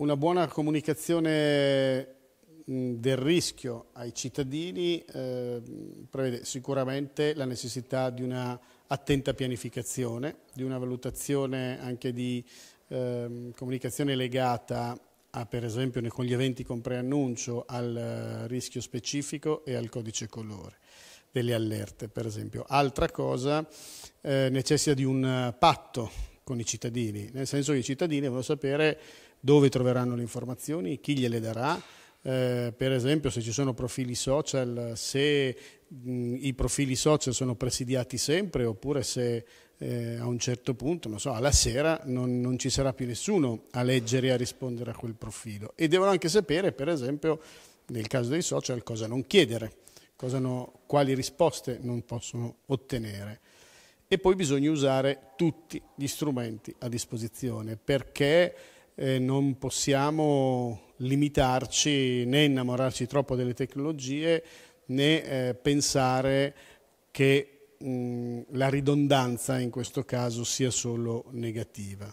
una buona comunicazione del rischio ai cittadini eh, prevede sicuramente la necessità di una attenta pianificazione, di una valutazione anche di eh, comunicazione legata a, per esempio con gli eventi con preannuncio al eh, rischio specifico e al codice colore delle allerte per esempio. Altra cosa eh, necessita di un eh, patto con i cittadini, nel senso che i cittadini devono sapere dove troveranno le informazioni, chi gliele darà, eh, per esempio se ci sono profili social, se mh, i profili social sono presidiati sempre oppure se eh, a un certo punto, so, alla sera non, non, ci sarà più nessuno a leggere e a rispondere a quel profilo. E devono anche sapere, per esempio, nel caso dei social, cosa non chiedere, cosa no, quali risposte non possono ottenere. E poi bisogna usare tutti gli strumenti a disposizione perché eh, non possiamo limitarci né innamorarci troppo delle tecnologie né eh, pensare che mh, mm, la ridondanza in questo caso sia solo negativa.